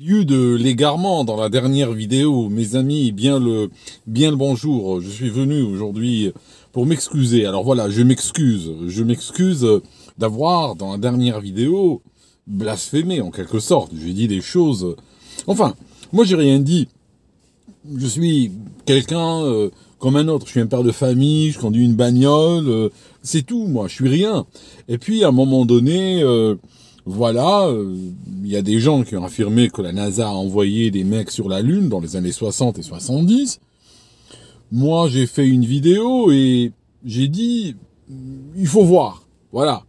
lieu de l'égarement dans la dernière vidéo, mes amis, bien le, bien le bonjour. Je suis venu aujourd'hui pour m'excuser. Alors voilà, je m'excuse. Je m'excuse d'avoir, dans la dernière vidéo, blasphémé en quelque sorte. J'ai dit des choses. Enfin, moi j'ai rien dit. Je suis quelqu'un euh, comme un autre. Je suis un père de famille, je conduis une bagnole. Euh, c'est tout, moi. Je suis rien. Et puis, à un moment donné, euh, voilà, euh, il y a des gens qui ont affirmé que la NASA a envoyé des mecs sur la Lune dans les années 60 et 70. Moi, j'ai fait une vidéo et j'ai dit, il faut voir. Voilà.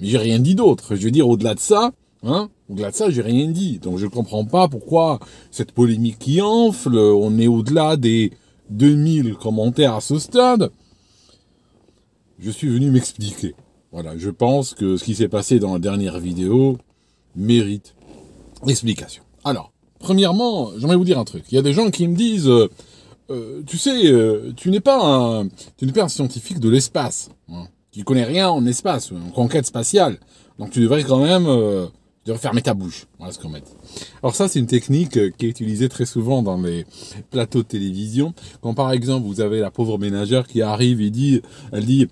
Mais j'ai rien dit d'autre. Je veux dire, au-delà de ça, hein, au-delà de ça, j'ai rien dit. Donc je ne comprends pas pourquoi cette polémique qui enfle, on est au-delà des 2000 commentaires à ce stade. Je suis venu m'expliquer. Voilà, je pense que ce qui s'est passé dans la dernière vidéo mérite explication. Alors, premièrement, j'aimerais vous dire un truc. Il y a des gens qui me disent, euh, euh, tu sais, euh, tu n'es pas un, tu n'es scientifique de l'espace. Hein. Tu ne connais rien en espace, en conquête spatiale. Donc tu devrais quand même fermer refermer ta bouche. Voilà ce qu'on m'a dit. Alors ça, c'est une technique qui est utilisée très souvent dans les plateaux de télévision. Quand par exemple, vous avez la pauvre ménagère qui arrive et dit, elle dit,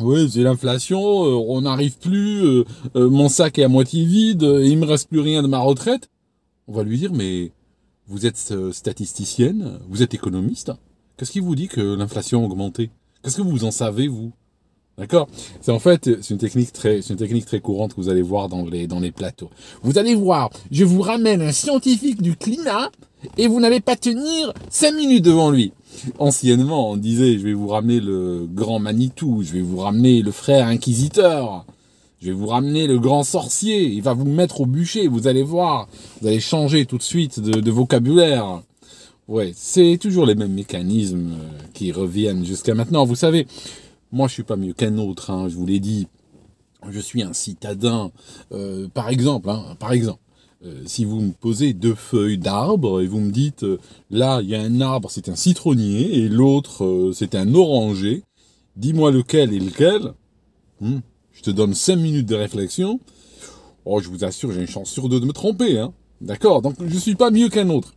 oui, c'est l'inflation, euh, on n'arrive plus, euh, euh, mon sac est à moitié vide, il me reste plus rien de ma retraite. On va lui dire, mais vous êtes statisticienne, vous êtes économiste, qu'est-ce qui vous dit que l'inflation a augmenté Qu'est-ce que vous en savez, vous D'accord C'est en fait, c'est une technique très, c'est une technique très courante que vous allez voir dans les, dans les plateaux. Vous allez voir, je vous ramène un scientifique du climat, et vous n'allez pas tenir 5 minutes devant lui. Anciennement, on disait, je vais vous ramener le grand Manitou, je vais vous ramener le frère inquisiteur, je vais vous ramener le grand sorcier, il va vous mettre au bûcher, vous allez voir, vous allez changer tout de suite de, vocabulaire. Ouais, c'est toujours les mêmes mécanismes euh, qui reviennent jusqu'à maintenant. Vous savez, moi je suis pas mieux qu'un autre, hein, je vous l'ai dit. Je suis un citadin, euh, par exemple, hein, par exemple. Euh, si vous me posez deux feuilles d'arbre et vous me dites euh, là il y a un arbre c'est un citronnier et l'autre euh, c'est un oranger, dis-moi lequel et lequel. Hmm, je te donne cinq minutes de réflexion. Oh, je vous assure, j'ai une chance sur deux de me tromper. Hein. D'accord Donc je ne suis pas mieux qu'un autre.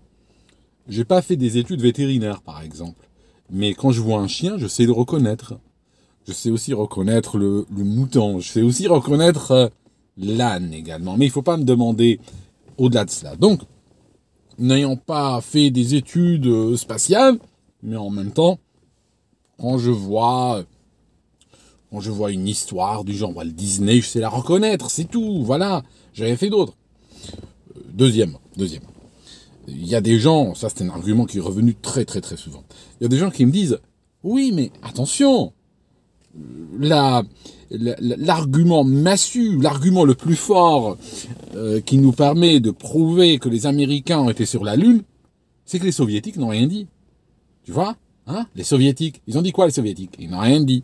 n'ai pas fait des études vétérinaires, par exemple. Mais quand je vois un chien, je sais le reconnaître. Je sais aussi reconnaître le, le mouton. Je sais aussi reconnaître l'âne également. Mais il faut pas me demander au-delà de cela. Donc, n'ayant pas fait des études euh, spatiales, mais en même temps, quand je vois quand je vois une histoire du genre Walt Disney, je sais la reconnaître, c'est tout, voilà, j'avais fait d'autres. Euh, deuxième, deuxième. Il y a des gens, ça c'est un argument qui est revenu très très très souvent, il y a des gens qui me disent, oui mais attention, euh, la, l'argument massu, l'argument le plus fort euh, qui nous permet de prouver que les Américains ont été sur la Lune, c'est que les Soviétiques n'ont rien dit. Tu vois hein Les Soviétiques, ils ont dit quoi les Soviétiques Ils n'ont rien dit.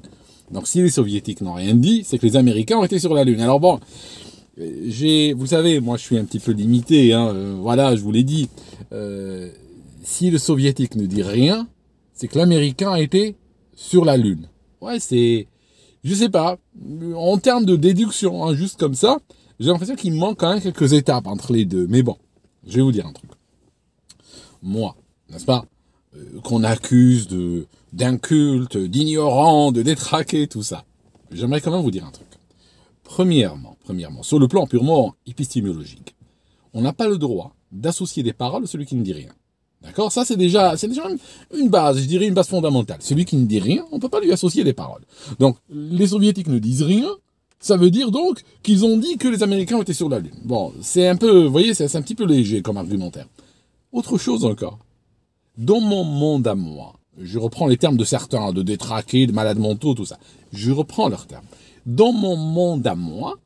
Donc si les Soviétiques n'ont rien dit, c'est que les Américains ont été sur la Lune. Alors bon, euh, j'ai, vous savez, moi je suis un petit peu limité, hein, euh, voilà, je vous l'ai dit. si le Soviétique ne dit rien, c'est que l'Américain a été sur la Lune. Ouais, c'est je sais pas, en termes de déduction, hein, juste comme ça, j'ai l'impression qu'il manque quand même quelques étapes entre les deux. Mais bon, je vais vous dire un truc. Moi, n'est-ce pas, euh, qu'on accuse de d'inculte, d'ignorant, de détraqué, tout ça. J'aimerais quand même vous dire un truc. Premièrement, premièrement, sur le plan purement épistémologique, on n'a pas le droit d'associer des paroles à celui qui ne dit rien. D'accord Ça, c'est déjà, c'est déjà une base, je dirais une base fondamentale. Celui qui ne dit rien, on ne peut pas lui associer des paroles. Donc, les soviétiques ne disent rien, ça veut dire donc qu'ils ont dit que les Américains étaient sur la Lune. Bon, c'est un peu, vous voyez, c'est un petit peu léger comme argumentaire. Autre chose encore. Dans mon monde à moi, je reprends les termes de certains, de détraqués, de malades mentaux, tout ça. Je reprends leurs termes. Dans mon monde à moi,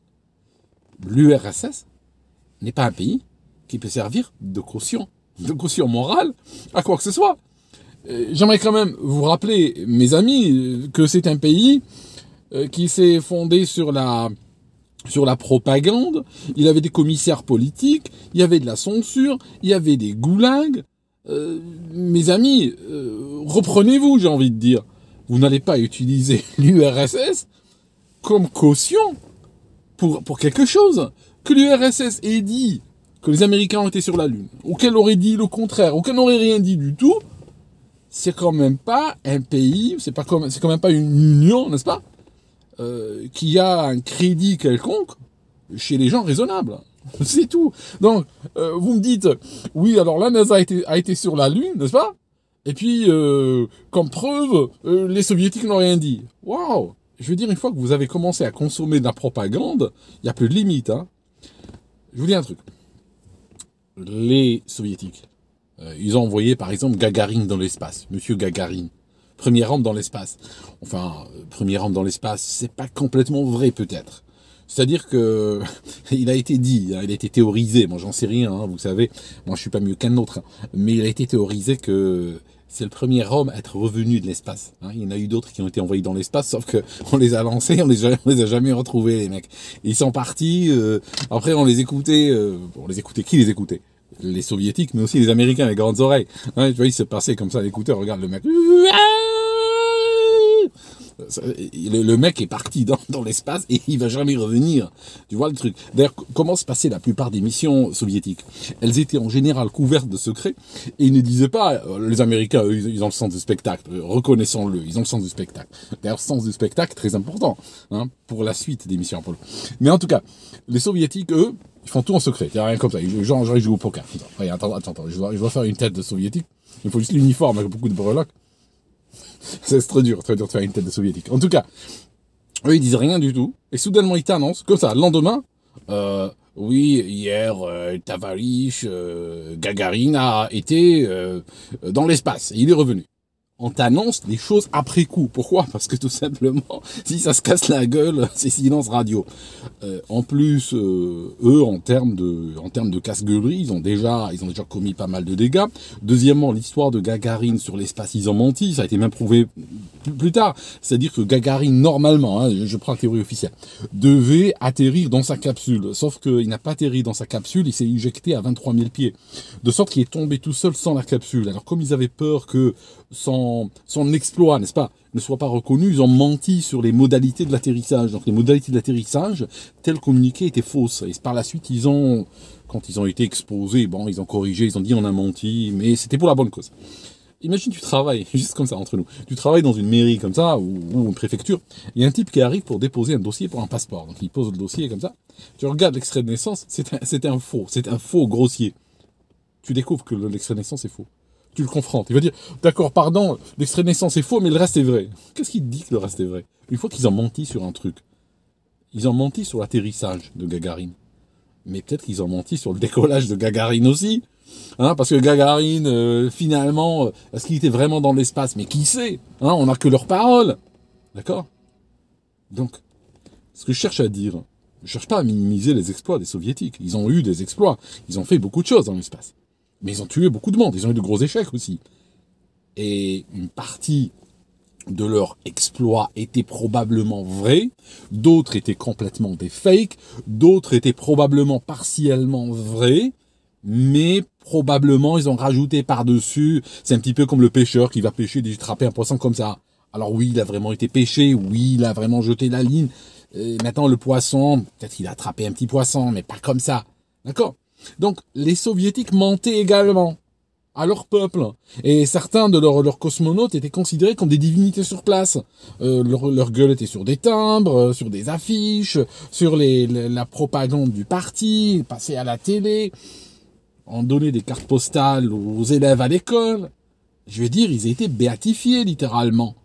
l'URSS n'est pas un pays qui peut servir de caution de aussi morale, à quoi que ce soit. Euh, j'aimerais quand même vous rappeler, mes amis, euh, que c'est un pays euh, qui s'est fondé sur la, sur la propagande, il avait des commissaires politiques, il y avait de la censure, il y avait des goulags. mes amis, reprenez-vous, j'ai envie de dire. Vous n'allez pas utiliser l'URSS comme caution pour, pour quelque chose. Que l'URSS ait dit que les Américains ont été sur la Lune, ou qu'elle aurait dit le contraire, ou qu'elle n'aurait rien dit du tout, c'est quand même pas un pays, c'est pas comme, c'est quand même pas une union, n'est-ce pas, euh, qui a un crédit quelconque chez les gens raisonnables. c'est tout. Donc, euh, vous me dites, oui, alors la NASA a été, a été sur la Lune, n'est-ce pas Et puis, euh, comme preuve, les Soviétiques n'ont rien dit. Waouh Je veux dire, une fois que vous avez commencé à consommer de la propagande, il n'y a plus de limite. Hein. je vous dis un truc les soviétiques. Euh, ils ont envoyé par exemple Gagarine dans l'espace, Monsieur Gagarin, premier homme dans l'espace. Enfin, euh, premier homme dans l'espace, c'est pas complètement vrai peut-être. C'est-à-dire que il a été dit, hein, il a été théorisé. Moi, j'en sais rien, hein, vous savez. Moi, je suis pas mieux qu'un autre, hein. mais il a été théorisé que c'est le premier homme à être revenu de l'espace. Hein. Il y en a eu d'autres qui ont été envoyés dans l'espace, sauf que on les a lancés, on les a, les a jamais retrouvés, les mecs. Ils sont partis. Euh, après, on les écoutait. on les écoutait. Qui les écoutait les soviétiques, mais aussi les américains, les grandes oreilles. Hein, tu vois, il se passait comme ça l'écouteur, regarde le mec. Le, mec est parti dans, l'espace et il va jamais revenir. Tu vois le truc. D'ailleurs, comment se passait la plupart des missions soviétiques Elles étaient en général couvertes de secrets et ils ne disaient pas euh, les Américains, ils ont le sens du spectacle. Euh, reconnaissons-le, ils ont le sens du spectacle. D'ailleurs, sens du spectacle très important hein, pour la suite des missions Apollo. Mais en tout cas, les soviétiques, eux, ils font tout en secret. Il n'y a rien comme ça. genre, genre, ils jouent au poker. Attends, attends, attends, Je, dois, faire une tête de soviétique. Il faut juste l'uniforme avec beaucoup de breloques. C'est très dur, très dur de faire une tête de soviétique. En tout cas, eux, ils disent rien du tout. Et soudainement, ils t'annoncent, comme ça, le lendemain, euh, oui, hier, euh, Tavarish, euh, Gagarine a été euh, dans l'espace. il est revenu on t'annonce des choses après coup. Pourquoi Parce que tout simplement, si ça se casse la gueule, c'est silence radio. Euh, en plus, euh, eux, en termes de, en termes de casse-gueulerie, ils ont déjà, ils ont déjà commis pas mal de dégâts. Deuxièmement, l'histoire de Gagarine sur l'espace, ils ont menti. Ça a été même prouvé plus tard. C'est-à-dire que Gagarin, normalement, hein, je prends la théorie officielle, devait atterrir dans sa capsule. Sauf qu'il n'a pas atterri dans sa capsule, il s'est éjecté à 23 000 pieds. De sorte qu'il est tombé tout seul sans la capsule. Alors comme ils avaient peur que son, son exploit, n'est-ce pas, ne soit pas reconnu, ils ont menti sur les modalités de l'atterrissage. Donc les modalités de l'atterrissage, telles communiquées, étaient fausses. Et par la suite, ils ont, quand ils ont été exposés, bon, ils ont corrigé, ils ont dit on a menti, mais c'était pour la bonne cause. Imagine, tu travailles, juste comme ça, entre nous. Tu travailles dans une mairie comme ça, ou, ou une préfecture. Il y a un type qui arrive pour déposer un dossier pour un passeport. Donc, il pose le dossier comme ça. Tu regardes l'extrait de naissance, c'est un, faux. C'est un faux grossier. Tu découvres que l'extrait de naissance est faux. Tu le confrontes. Il va dire, d'accord, pardon, l'extrait de naissance est faux, mais le reste est vrai. Qu'est-ce qu'il dit que le reste est vrai Une fois qu'ils ont menti sur un truc, ils ont menti sur l'atterrissage de Gagarine. Mais peut-être qu'ils ont menti sur le décollage de Gagarine aussi. Hein, parce que Gagarine, euh, finalement, euh, est-ce qu'il était vraiment dans l'espace Mais qui sait hein, On n'a que leurs paroles. D'accord Donc, ce que je cherche à dire, je ne cherche pas à minimiser les exploits des soviétiques. Ils ont eu des exploits. Ils ont fait beaucoup de choses dans l'espace. Mais ils ont tué beaucoup de monde. Ils ont eu de gros échecs aussi. Et une partie de leurs exploits étaient probablement vrais, d'autres étaient complètement des fakes, d'autres étaient probablement partiellement vrais, mais probablement ils ont rajouté par-dessus. C'est un petit peu comme le pêcheur qui va pêcher, et attraper un poisson comme ça. Alors oui, il a vraiment été pêché, oui, il a vraiment jeté la ligne. maintenant, le poisson, peut-être il a attrapé un petit poisson, mais pas comme ça. D'accord Donc, les soviétiques mentaient également à leur peuple. Et certains de leurs cosmonautes étaient considérés comme des divinités sur place. Euh, leur, gueule était sur des timbres, euh, sur des affiches, sur les, la propagande du parti, passée à la télé on donnait des cartes postales aux élèves à l'école. Je veux dire, ils étaient béatifiés littéralement.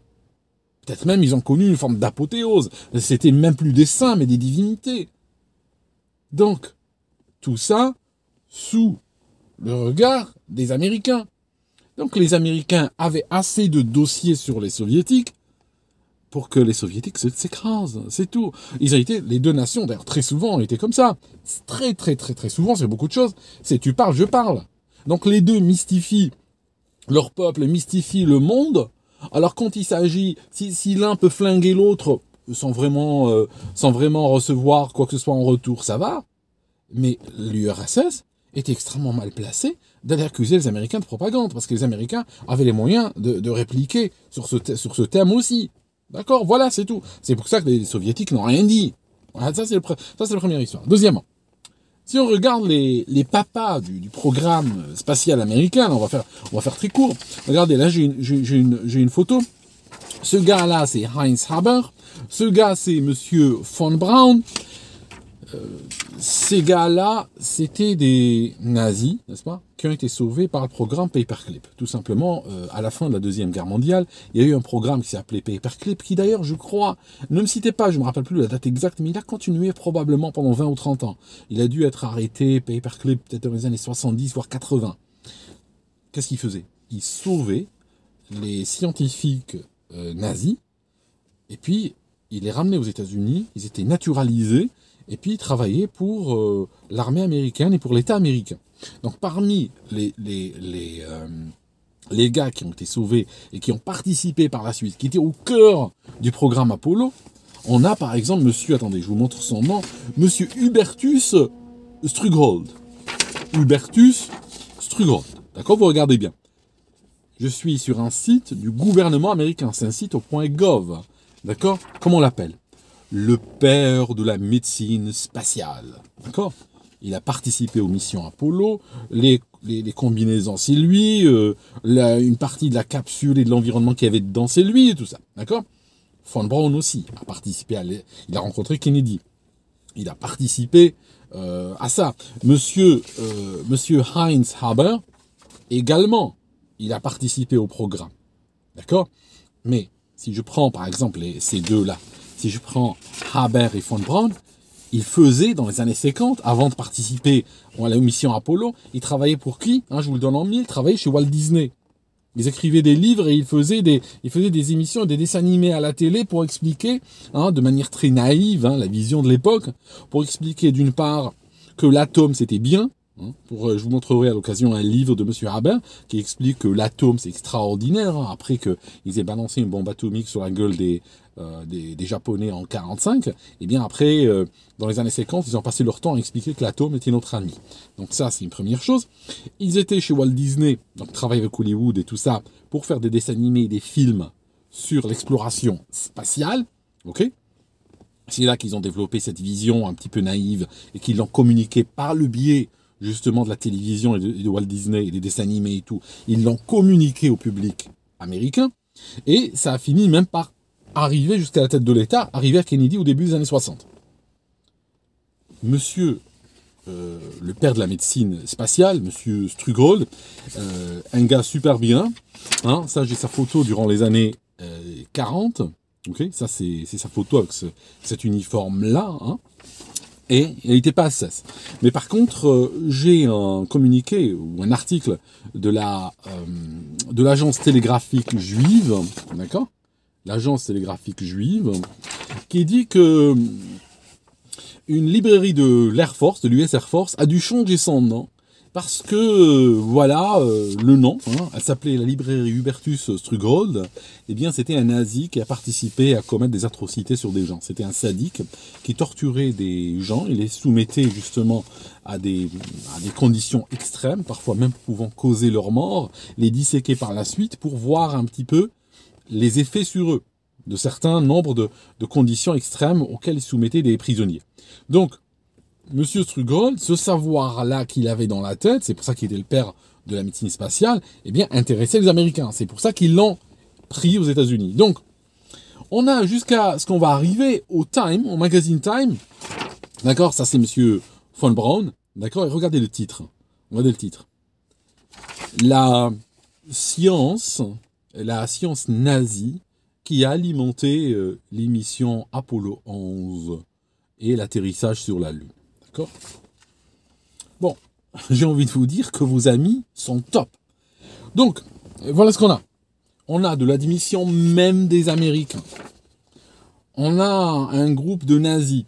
Peut-être même ils ont connu une forme d'apothéose. C'était même plus des saints, mais des divinités. Donc, tout ça sous le regard des Américains. Donc les Américains avaient assez de dossiers sur les Soviétiques pour que les soviétiques s'écrasent, c'est tout. Ils ont été, les deux nations, d'ailleurs, très souvent, ont été comme ça. Très, très, très, très souvent, c'est beaucoup de choses. C'est tu parles, je parle. Donc les deux mystifient leur peuple, mystifient le monde. Alors quand il s'agit, si, l'un peut flinguer l'autre sans vraiment, euh, sans vraiment recevoir quoi que ce soit en retour, ça va. Mais l'URSS était extrêmement mal placé d'aller accuser les Américains de propagande, parce que les Américains avaient les moyens de, répliquer sur sur ce thème aussi. D'accord Voilà, c'est tout. C'est pour ça que les Soviétiques n'ont rien dit. ça, c'est le la première histoire. Deuxièmement, si on regarde les, les papas du, programme spatial américain, on, va faire, on va faire très court. Regardez, là, j'ai une, une, photo. Ce gars-là, c'est Heinz Haber. Ce gars, c'est Monsieur von Braun ces gars-là, c'était des nazis, n'est-ce pas, qui ont été sauvés par le programme Paperclip. Tout simplement, euh, à la fin de la Deuxième Guerre mondiale, il y a eu un programme qui s'appelait Paperclip, qui d'ailleurs, je crois, ne me citez pas, je ne me rappelle plus la date exacte, mais il a continué probablement pendant 20 ou 30 ans. Il a dû être arrêté, Paperclip, peut-être dans les années 70, voire 80. Qu'est-ce qu'il faisait Il sauvait les scientifiques euh, nazis, et puis il les ramenait aux États-Unis, ils étaient naturalisés, et puis travailler pour euh, l'armée américaine et pour l'État américain. Donc parmi les, les, les, euh, les, gars qui ont été sauvés et qui ont participé par la suite, qui étaient au cœur du programme Apollo, on a par exemple monsieur, attendez, je vous montre son nom, monsieur Hubertus Strughold. Hubertus Strughold. D'accord, vous regardez bien. Je suis sur un site du gouvernement américain, c'est un site au point gov. D'accord Comment on l'appelle le père de la médecine spatiale. D'accord il a participé aux missions Apollo, les, combinaisons c'est lui, euh, une partie de la capsule et de l'environnement qu'il y avait dedans c'est lui et tout ça, d'accord Von Braun aussi a participé à il a rencontré Kennedy, il a participé euh, à ça. Monsieur euh, Monsieur Heinz Haber également, il a participé au programme, d'accord Mais si je prends par exemple ces deux là, si je prends Haber et von Braun, ils faisaient dans les années 50, avant de participer à la mission Apollo, ils travaillaient pour qui hein, Je vous le donne en mille, ils travaillaient chez Walt Disney. Ils écrivaient des livres et ils faisaient des, des émissions des dessins animés à la télé pour expliquer, hein, de manière très naïve, hein, la vision de l'époque, pour expliquer d'une part que l'atome c'était bien, Hein, euh, je vous montrerai à l'occasion un livre de Monsieur Rabin qui explique que l'atome, c'est extraordinaire. Hein, après qu'ils aient balancé une bombe atomique sur la gueule des, euh, des, Japonais en 45, et eh bien après, euh, dans les années 50, ils ont passé leur temps à expliquer que l'atome était notre ami. Donc ça, c'est une première chose. Ils étaient chez Walt Disney, donc travaillent avec Hollywood et tout ça, pour faire des dessins animés et des films sur l'exploration spatiale. Ok C'est là qu'ils ont développé cette vision un petit peu naïve et qu'ils l'ont communiqué par le biais justement de la télévision et de, Walt Disney et des dessins animés et tout, ils l'ont communiqué au public américain, et ça a fini même par arriver jusqu'à la tête de l'État, arriver à Kennedy au début des années 60. Monsieur euh, le père de la médecine spatiale, Monsieur Strugold, euh, un gars super bien. Hein, ça, j'ai sa photo durant les années 40. Euh, ok, ça c'est sa photo avec cet uniforme là. Hein et il n'était pas à Mais par contre, euh, j'ai un communiqué ou un article de la euh, de l'agence télégraphique juive, d'accord L'agence télégraphique juive qui dit que euh, une librairie de l'Air Force, de l'US Air Force, a dû changer son nom parce que voilà euh, le nom. Hein, elle s'appelait la librairie Hubertus Strughold. Eh bien, c'était un nazi qui a participé à commettre des atrocités sur des gens. C'était un sadique qui torturait des gens. et les soumettait justement à des, des conditions extrêmes, parfois même pouvant causer leur mort, les disséquer par la suite pour voir un petit peu les effets sur eux de certains nombres de, de conditions extrêmes auxquelles ils soumettaient des prisonniers. Donc, Monsieur Strugol, ce savoir-là qu'il avait dans la tête, c'est pour ça qu'il était le père de la médecine spatiale, eh bien, intéressait les Américains. C'est pour ça qu'ils l'ont pris aux États-Unis. Donc, on a jusqu'à ce qu'on va arriver au Time, au magazine Time. D'accord Ça, c'est monsieur Von Braun. D'accord Et regardez le titre. Regardez le titre. La science, la science nazie qui a alimenté euh, l'émission Apollo 11 et l'atterrissage sur la Lune. Bon, j'ai envie de vous dire que vos amis sont top. Donc, voilà ce qu'on a. On a de l'admission même des Américains. On a un groupe de nazis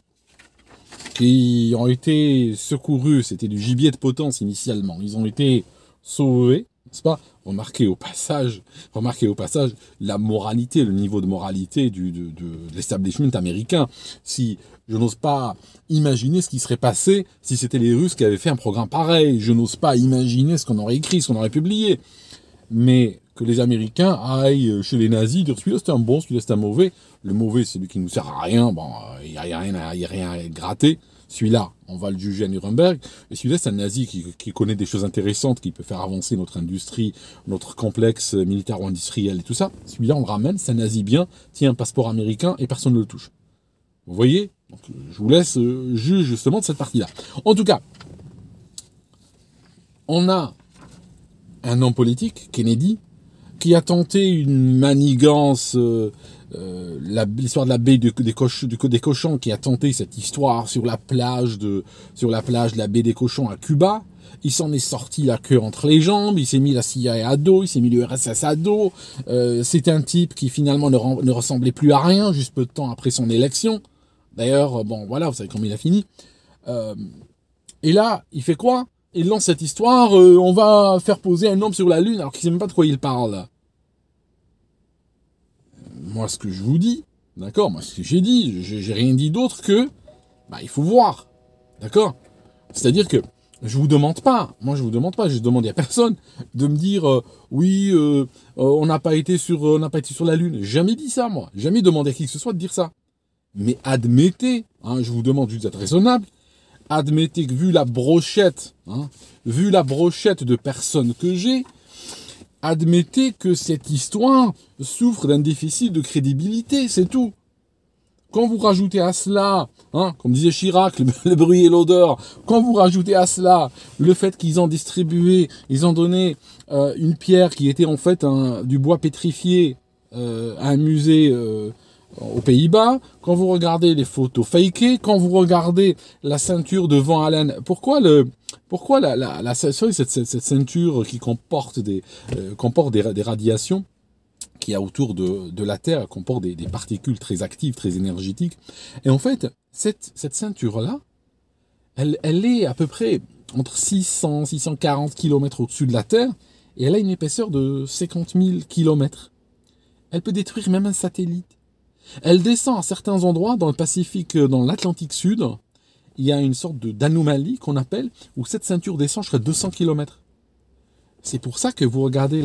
qui ont été secourus. C'était du gibier de potence initialement. Ils ont été sauvés pas Remarquez au passage, au passage la moralité, le niveau de moralité de, de, l'establishment américain. Si je n'ose pas imaginer ce qui serait passé si c'était les Russes qui avaient fait un programme pareil, je n'ose pas imaginer ce qu'on aurait écrit, ce qu'on aurait publié. Mais que les Américains aillent chez les nazis, dire celui-là c'est un bon, celui-là c'est un mauvais. Le mauvais, c'est celui qui ne nous sert à rien, bon, euh, il n'y a, rien à, a rien à gratter. Celui-là, on va le juger à Nuremberg. Et celui-là, c'est un nazi qui, connaît des choses intéressantes, qui peut faire avancer notre industrie, notre complexe ou industriel et tout ça. Celui-là, on le ramène, c'est un nazi bien, tient un passeport américain et personne ne le touche. Vous voyez Je vous laisse euh, juger justement de cette partie-là. En tout cas, on a un homme politique, Kennedy, qui a tenté une manigance euh, euh, l'histoire de la baie des, cochons qui a tenté cette histoire sur la plage de sur la plage de la baie des cochons à Cuba. Il s'en est sorti la queue entre les jambes, il s'est mis la CIA à dos, il s'est mis le RSS à dos. Euh, c'est un type qui finalement ne, ressemblait plus à rien juste peu de temps après son élection. D'ailleurs, euh, bon voilà, vous savez comment il a fini. Euh, et là, il fait quoi Il lance cette histoire, on va faire poser un homme sur la Lune alors qu'il sait même pas de quoi il parle moi, ce que je vous dis, d'accord Moi, ce que j'ai dit, j'ai rien dit d'autre que, bah, il faut voir, d'accord C'est-à-dire que je vous demande pas, moi, je vous demande pas, je demande à personne de me dire, euh, oui, euh, euh, on n'a pas été sur, on sur la lune. Jamais dit ça, moi. Jamais demandé à qui que ce soit de dire ça. Mais admettez, hein, je vous demande juste d'être raisonnable. Admettez que vu la brochette, hein, vu la brochette de personnes que j'ai, admettez que cette histoire souffre d'un déficit de crédibilité, c'est tout. Quand vous rajoutez à cela, hein, comme disait Chirac, le, bruit et l'odeur, quand vous rajoutez à cela le fait qu'ils ont distribué, ils ont donné euh, une pierre qui était en fait du bois pétrifié euh, à un musée euh, aux Pays-Bas, quand vous regardez les photos fakées, quand vous regardez la ceinture de Van Allen, pourquoi le pourquoi la, la, la cette, cette, ceinture qui comporte des euh, comporte des, des radiations qui a autour de, de la Terre comporte des, des, particules très actives, très énergétiques. Et en fait, cette, cette ceinture-là, elle, elle est à peu près entre 600 640 km au-dessus de la Terre, et elle a une épaisseur de 50 000 km. Elle peut détruire même un satellite. Elle descend à certains endroits dans le Pacifique, euh, dans l'Atlantique Sud. Il y a une sorte d'anomalie qu'on appelle où cette ceinture descend jusqu'à 200 km. C'est pour ça que vous regardez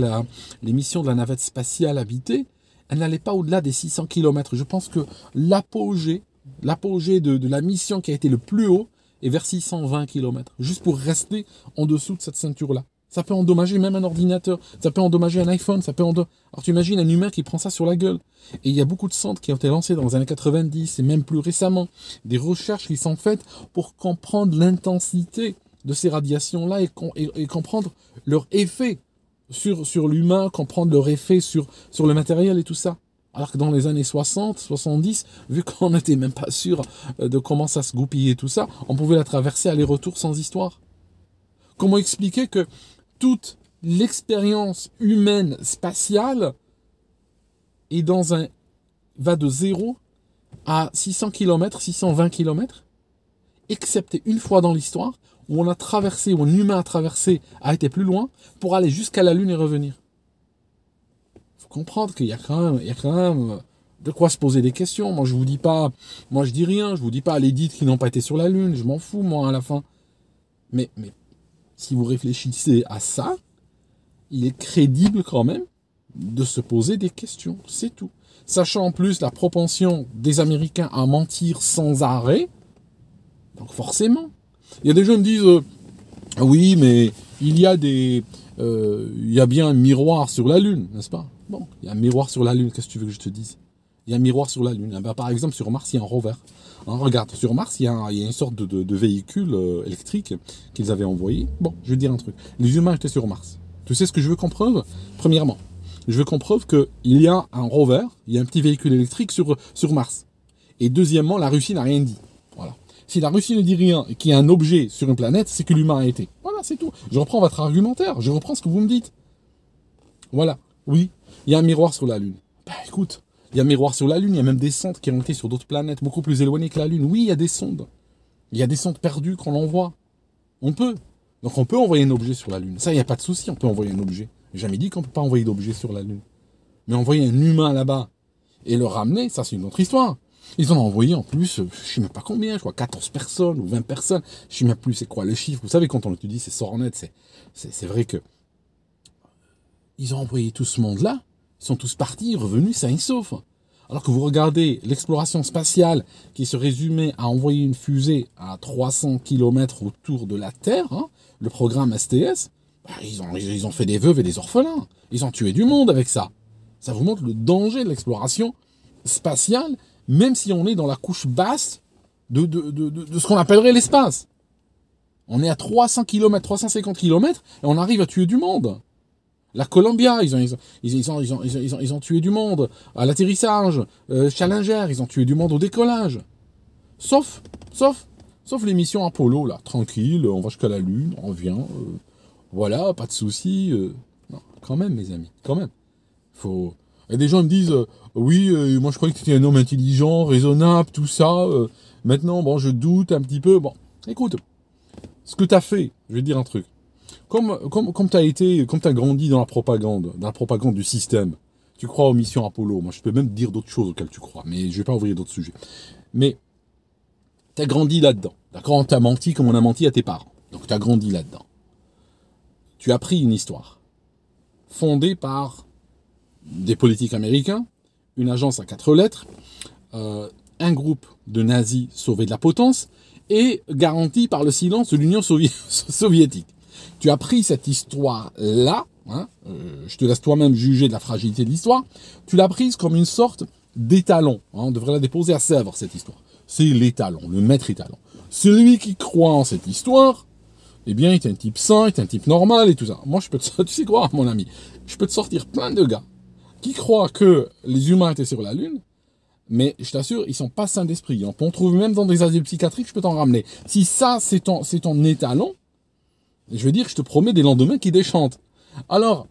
l'émission de la navette spatiale habitée, elle n'allait pas au-delà des 600 km. Je pense que l'apogée, de, de la mission qui a été le plus haut est vers 620 km, juste pour rester en dessous de cette ceinture-là. Ça peut endommager même un ordinateur, ça peut endommager un iPhone, ça peut endommager... Alors tu imagines un humain qui prend ça sur la gueule. Et il y a beaucoup de centres qui ont été lancés dans les années 90 et même plus récemment. Des recherches qui sont faites pour comprendre l'intensité de ces radiations-là et, comprendre leur effet sur, sur l'humain, comprendre leur effet sur, sur le matériel et tout ça. Alors que dans les années 60, 70, vu qu'on n'était même pas sûr euh, de comment ça se goupillait tout ça, on pouvait la traverser aller-retour sans histoire. Comment expliquer que toute l'expérience humaine spatiale est dans un va de 0 à 600 km, 620 km, excepté une fois dans l'histoire où on a traversé, où un humain a traversé, a été plus loin pour aller jusqu'à la Lune et revenir. Faut comprendre qu'il y a quand même, quand euh, de quoi se poser des questions. Moi, je vous dis pas, moi, je dis rien, je vous dis pas les dites qui n'ont pas été sur la Lune, je m'en fous, moi, à la fin. Mais, mais si vous réfléchissez à ça, il est crédible quand même de se poser des questions, c'est tout. Sachant en plus la propension des Américains à mentir sans arrêt, donc forcément. Il y a des gens qui me disent, euh, oui, mais il y a des, euh, il y a bien un miroir sur la Lune, n'est-ce pas Bon, il y a un miroir sur la Lune, qu'est-ce que tu veux que je te dise Il y a un miroir sur la Lune. Ah bah, par exemple, sur Mars, il y a un rover. Hein, regarde, sur Mars, il y, a, une sorte de, véhicule euh, électrique qu'ils avaient envoyé. Bon, je vais dire un truc. Les humains étaient sur Mars. Tu sais ce que je veux qu'on prouve Premièrement, je veux qu'on prouve qu'il y a un rover, il y a un petit véhicule électrique sur, sur Mars. Et deuxièmement, la Russie n'a rien dit. Voilà. Si la Russie ne dit rien et qu'il y a un objet sur une planète, c'est que l'humain a été. Voilà, c'est tout. Je reprends votre argumentaire, je reprends ce que vous me dites. Voilà. Oui, il y a un miroir sur la Lune. Bah écoute, il y a miroir sur la Lune, il y a même des sondes qui ont été sur d'autres planètes beaucoup plus éloignées que la Lune. Oui, il y a des sondes. Il y a des sondes perdues qu'on l'envoie. On peut. Donc on peut envoyer un objet sur la Lune. Ça, il n'y a pas de souci, on peut envoyer un objet. Jamais dit qu'on ne peut pas envoyer d'objets sur la Lune. Mais envoyer un humain là-bas et le ramener, ça c'est une autre histoire. Ils en ont envoyé en plus, euh, je ne sais même pas combien, je crois 14 personnes ou 20 personnes, je ne sais même plus c'est quoi le chiffre. Vous savez, quand on étudie ces sornettes, c'est, c'est, c'est vrai que euh, ils ont envoyé tout ce monde-là, sont tous partis, revenus sains et saufs. Alors que vous regardez l'exploration spatiale qui se résumait à envoyer une fusée à 300 km autour de la Terre, hein, le programme STS, bah, ils, ont, fait des veuves et des orphelins. Ils ont tué du monde avec ça. Ça vous montre le danger de l'exploration spatiale, même si on est dans la couche basse de ce qu'on appellerait l'espace. On est à 300 km, 350 km, et on arrive à tuer du monde. La Columbia, ils ont, tué du monde à l'atterrissage. Euh, Challenger, ils ont tué du monde au décollage. Sauf, sauf, sauf les missions Apollo, là. Tranquille, on va jusqu'à la Lune, on vient, euh, voilà, pas de soucis. Euh. Non, quand même, mes amis, quand même. Faut... Et des gens me disent, oui, moi je croyais que tu étais un homme intelligent, raisonnable, tout ça. maintenant, bon, je doute un petit peu. Bon, écoute, ce que tu as fait, je vais dire un truc. Comme, tu as été, comme tu grandi dans la propagande, dans la propagande du système, tu crois aux missions Apollo. Moi, je peux même dire d'autres choses auxquelles tu crois, mais je vais pas ouvrir d'autres sujets. Mais tu as grandi là-dedans. D'accord On t'a menti comme on a menti à tes parents. Donc, tu as grandi là-dedans. Tu as pris une histoire fondée par des politiques américains, une agence à quatre lettres, euh, un groupe de nazis sauvés de la potence et garanti par le silence de l'Union soviétique. Tu as pris cette histoire-là, hein, euh, je te laisse toi-même juger de la fragilité de l'histoire, tu l'as prise comme une sorte d'étalon. Hein, on devrait la déposer à Sèvres, cette histoire. C'est l'étalon, le maître étalon. Celui qui croit en cette histoire, eh bien, il est un type sain, est un type normal et tout ça. Moi, je peux te, tu sais quoi, mon ami, je peux te sortir plein de gars qui croient que les humains étaient sur la Lune, mais je t'assure, ils sont pas sains d'esprit. Hein. On trouve même dans des asiles psychiatriques, je peux t'en ramener. Si ça, c'est ton, c'est ton étalon, je veux dire, je te promets des lendemains qui déchantent. Alors,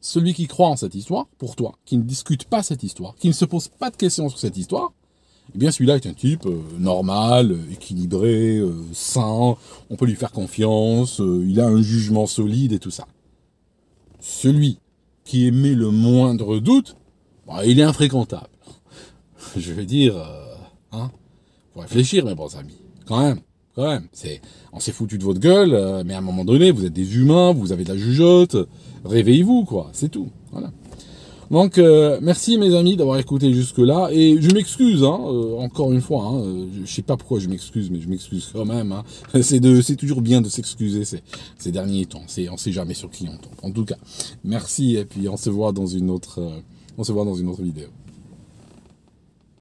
celui qui croit en cette histoire, pour toi, qui ne discute pas cette histoire, qui ne se pose pas de questions sur cette histoire, eh bien celui-là est un type euh, normal, euh, équilibré, euh, sain, on peut lui faire confiance, il a un jugement solide et tout ça. Celui qui émet le moindre doute, bah, il est infréquentable. Je veux dire, hein, faut réfléchir mes bons amis, quand même quand C'est, on s'est foutu de votre gueule, euh, mais à un moment donné, vous êtes des humains, vous avez de la jugeote, réveillez-vous, quoi, c'est tout. Voilà. Donc, euh, merci mes amis d'avoir écouté jusque-là, et je m'excuse, hein, euh, encore une fois, hein, je, ne sais pas pourquoi je m'excuse, mais je m'excuse quand même. Hein. C'est, de, c'est toujours bien de s'excuser ces, ces derniers temps, c'est, on sait jamais sur qui on tombe. En tout cas, merci, et puis on se voit dans une autre, on se voit dans une autre vidéo.